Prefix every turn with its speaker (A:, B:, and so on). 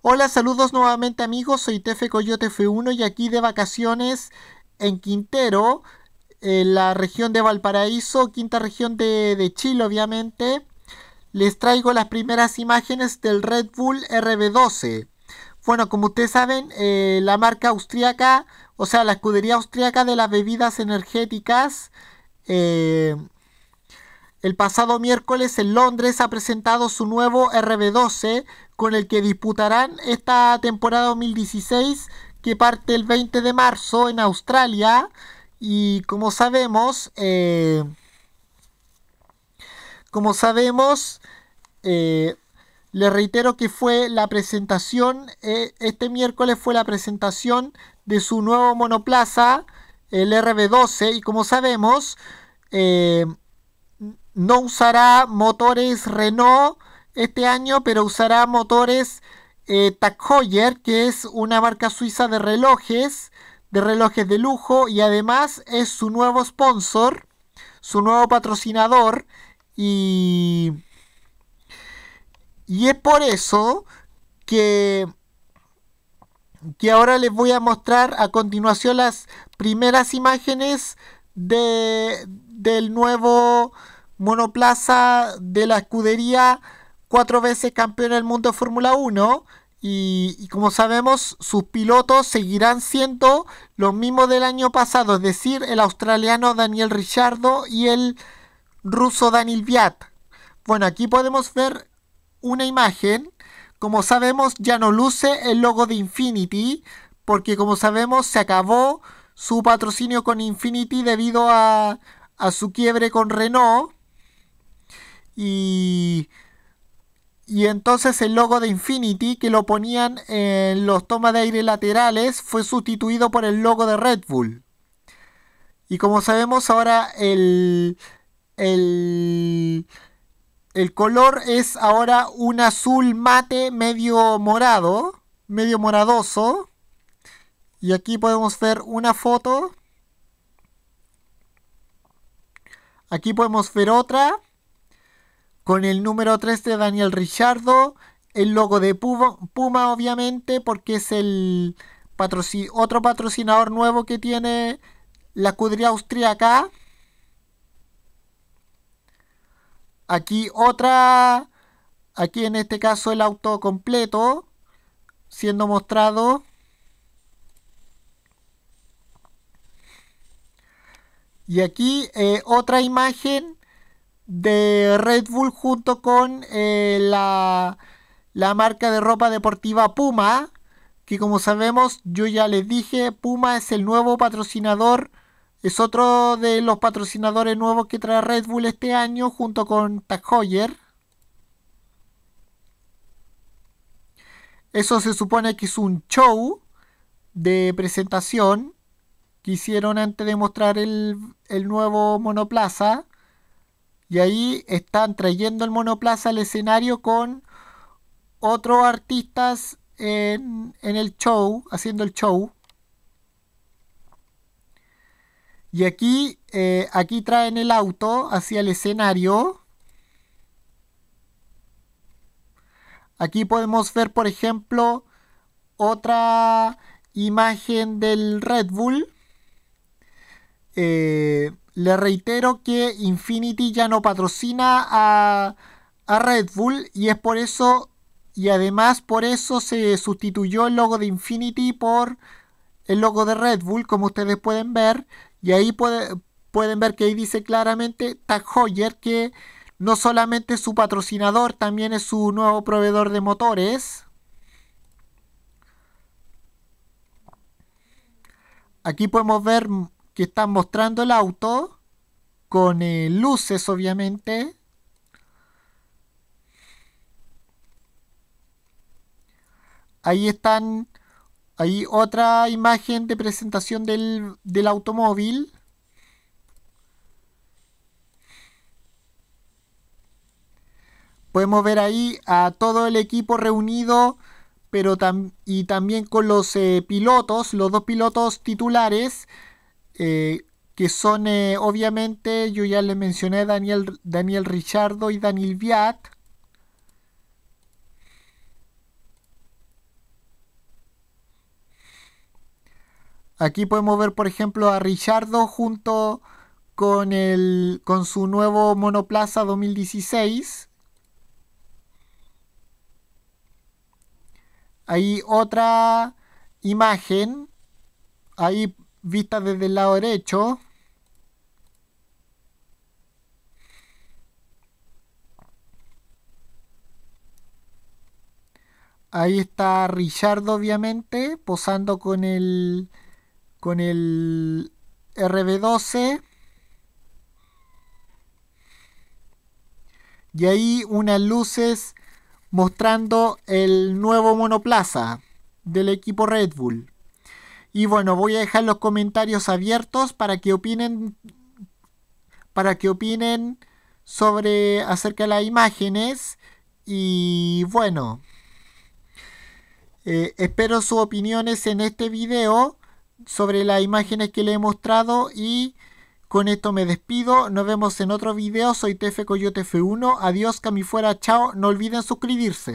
A: Hola, saludos nuevamente amigos, soy Tefe Coyote F1 y aquí de vacaciones en Quintero, en la región de Valparaíso, quinta región de, Chile obviamente. Les traigo las primeras imágenes del Red Bull RB12. Bueno, como ustedes saben, eh, la marca austriaca, o sea, la escudería austriaca de las bebidas energéticas, eh, el pasado miércoles en Londres ha presentado su nuevo RB12 con el que disputarán esta temporada 2016 que parte el 20 de marzo en Australia y como sabemos eh, como sabemos eh, le reitero que fue la presentación eh, este miércoles fue la presentación de su nuevo monoplaza el RB12 y como sabemos no usará motores Renault este año, pero usará motores eh, Tag Heuer, que es una marca suiza de relojes, de relojes de lujo, y además es su nuevo sponsor, su nuevo patrocinador, y, y es por eso que, ahora les voy a mostrar a continuación las primeras imágenes de, del nuevo monoplaza de la escudería, cuatro veces campeón del mundo de Fórmula 1. Y, como sabemos, sus pilotos seguirán siendo los mismos del año pasado, es decir, el australiano Daniel Ricciardo y el ruso Daniel Viat. Bueno, aquí podemos ver una imagen. Como sabemos, ya no luce el logo de Infinity, porque como sabemos, se acabó su patrocinio con Infinity debido a su quiebre con Renault. Y, y entonces el logo de Infinity que lo ponían en los tomas de aire laterales fue sustituido por el logo de Red Bull. Y como sabemos ahora el, el, el color es ahora un azul mate medio morado, medio moradoso. Y aquí podemos ver una foto. Aquí podemos ver otra. Con el número 3 de Daniel Richardo, el logo de Puma, obviamente, porque es el otro patrocinador nuevo que tiene la escudería austríaca. Aquí otra, aquí en este caso el auto completo siendo mostrado. Y aquí eh, otra imagen de Red Bull junto con eh, la, la marca de ropa deportiva Puma, que como sabemos, yo ya les dije, Puma es el nuevo patrocinador, es otro de los patrocinadores nuevos que trae Red Bull este año junto con Tag Heuer. Eso se supone que es un show de presentación que hicieron antes de mostrar el nuevo monoplaza. Y ahí están trayendo el monoplaza al escenario con otros artistas en, el show, haciendo el show. Y aquí, eh, aquí traen el auto hacia el escenario. Aquí podemos ver, por ejemplo, otra imagen del Red Bull. Eh, le reitero que Infinity ya no patrocina a, a Red Bull y es por eso y además por eso se sustituyó el logo de Infinity por el logo de Red Bull, como ustedes pueden ver. Y ahí pueden ver que ahí dice claramente Tag Heuer que no solamente es su patrocinador, también es su nuevo proveedor de motores. Aquí podemos ver que están mostrando el auto con eh, luces obviamente ahí están ahí otra imagen de presentación del, automóvil podemos ver ahí a todo el equipo reunido pero y también con los eh, pilotos los dos pilotos titulares eh, que son eh, obviamente, yo ya le mencioné Daniel, Daniel Richardo y Daniel Viat. Aquí podemos ver, por ejemplo, a Richardo junto con, el, con su nuevo monoplaza 2016. Hay otra imagen. Ahí vista desde el lado derecho. Ahí está Richard obviamente posando con el con el RB12. Y ahí unas luces mostrando el nuevo monoplaza del equipo Red Bull. Y bueno, voy a dejar los comentarios abiertos para que opinen para que opinen sobre acerca de las imágenes y bueno, eh, espero sus opiniones en este video sobre las imágenes que le he mostrado y con esto me despido. Nos vemos en otro video. Soy TF Coyote F1. Adiós, Cami fuera. Chao. No olviden suscribirse.